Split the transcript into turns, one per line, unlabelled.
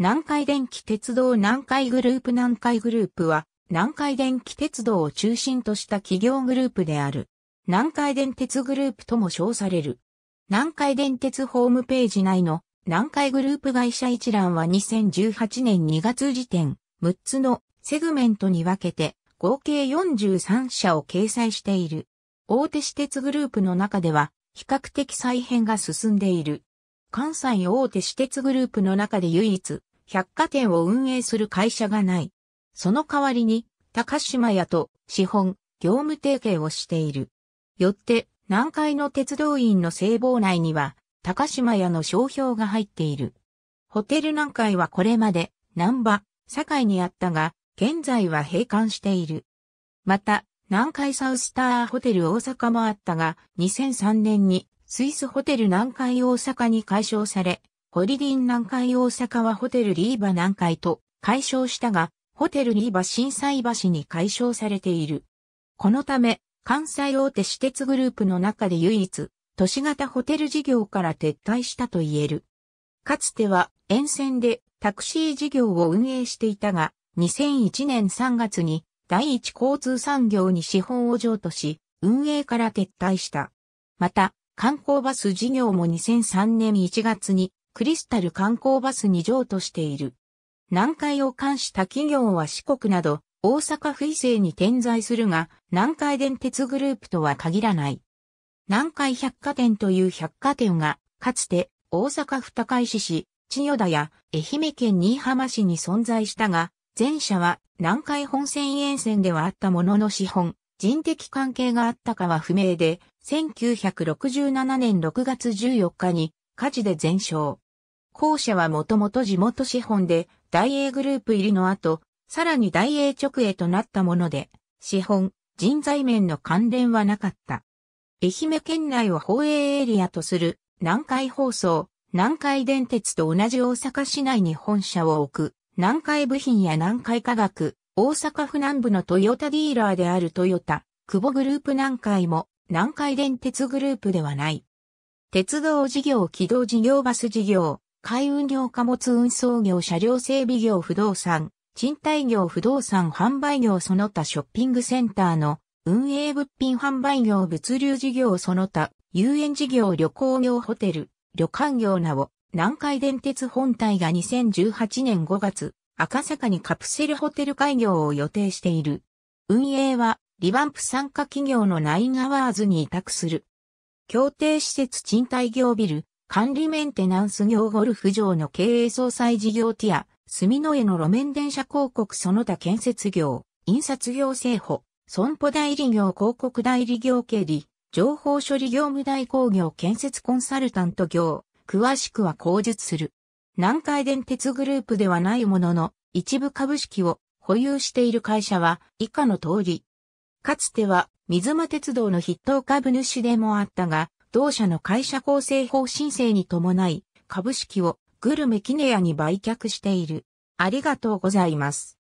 南海電気鉄道南海グループ南海グループは、南海電気鉄道を中心とした企業グループである。南海電鉄グループとも称される。南海電鉄ホームページ内の南海グループ会社一覧は2018年2月時点、6つのセグメントに分けて、合計43社を掲載している。大手私鉄グループの中では、比較的再編が進んでいる。関西大手私鉄グループの中で唯一、百貨店を運営する会社がない。その代わりに、高島屋と資本、業務提携をしている。よって、南海の鉄道員の聖望内には、高島屋の商標が入っている。ホテル南海はこれまで、南波、堺にあったが、現在は閉館している。また、南海サウスターホテル大阪もあったが、2003年にスイスホテル南海大阪に解消され、ホリディン南海大阪はホテルリーバ南海と解消したが、ホテルリーバ震災橋に解消されている。このため、関西大手私鉄グループの中で唯一、都市型ホテル事業から撤退したと言える。かつては沿線でタクシー事業を運営していたが、2001年3月に第一交通産業に資本を譲渡し、運営から撤退した。また、観光バス事業も2003年1月にクリスタル観光バスに譲渡している。南海を冠した企業は四国など、大阪府以西に点在するが、南海電鉄グループとは限らない。南海百貨店という百貨店が、かつて大阪府高石市、千代田や愛媛県新居浜市に存在したが、前者は南海本線沿線ではあったものの資本、人的関係があったかは不明で、1967年6月14日に火事で全焼。後者はもともと地元資本で大英グループ入りの後、さらに大英直営となったもので、資本、人材面の関連はなかった。愛媛県内を放映エリアとする南海放送、南海電鉄と同じ大阪市内に本社を置く、南海部品や南海科学、大阪府南部のトヨタディーラーであるトヨタ、久保グループ南海も南海電鉄グループではない。鉄道事業、軌道事業、バス事業、海運業貨物運送業車両整備業不動産、賃貸業不動産販売業その他ショッピングセンターの運営物品販売業物流事業その他、遊園事業旅行業ホテル、旅館業など、南海電鉄本体が2018年5月、赤坂にカプセルホテル開業を予定している。運営は、リバンプ参加企業のナインアワーズに委託する。協定施設賃貸業ビル、管理メンテナンス業ゴルフ場の経営総裁事業ティア、住の江の路面電車広告その他建設業、印刷業製法、損保代理業広告代理業経理、情報処理業務代行業建設コンサルタント業、詳しくは口述する。南海電鉄グループではないものの、一部株式を保有している会社は以下の通り。かつては水間鉄道の筆頭株主でもあったが、同社の会社構成法申請に伴い、株式をグルメキネアに売却している。ありがとうございます。